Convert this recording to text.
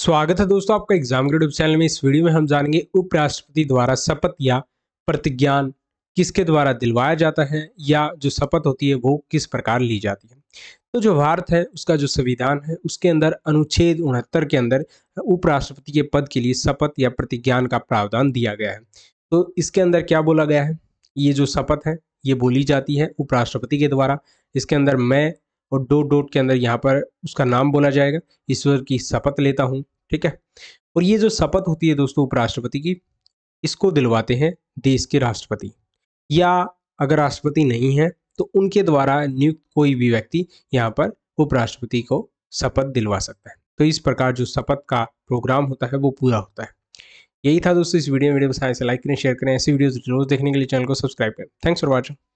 स्वागत है दोस्तों आपका एग्जाम ग्रेड चैनल में इस वीडियो में हम जानेंगे उपराष्ट्रपति द्वारा शपथ या प्रतिज्ञान किसके द्वारा दिलवाया जाता है या जो शपथ होती है वो किस प्रकार ली जाती है तो जो भारत है उसका जो संविधान है उसके अंदर अनुच्छेद उनहत्तर के अंदर उपराष्ट्रपति के पद के लिए शपथ या प्रतिज्ञान का प्रावधान दिया गया है तो इसके अंदर क्या बोला गया है ये जो शपथ है ये बोली जाती है उपराष्ट्रपति के द्वारा इसके अंदर मैं और डोट डोट के अंदर यहाँ पर उसका नाम बोला जाएगा ईश्वर की शपथ लेता हूँ ठीक है और ये जो शपथ होती है दोस्तों उपराष्ट्रपति की इसको दिलवाते हैं देश के राष्ट्रपति या अगर राष्ट्रपति नहीं है तो उनके द्वारा नियुक्त कोई भी व्यक्ति यहाँ पर उपराष्ट्रपति को शपथ दिलवा सकता है तो इस प्रकार जो शपथ का प्रोग्राम होता है वो पूरा होता है यही था दोस्तों इस वीडियो वीडियो में तो साइंस लाइक करें शेयर करें ऐसी वीडियोस रोज देखने के लिए चैनल को सब्सक्राइब करें थैंक्स फॉर वॉचिंग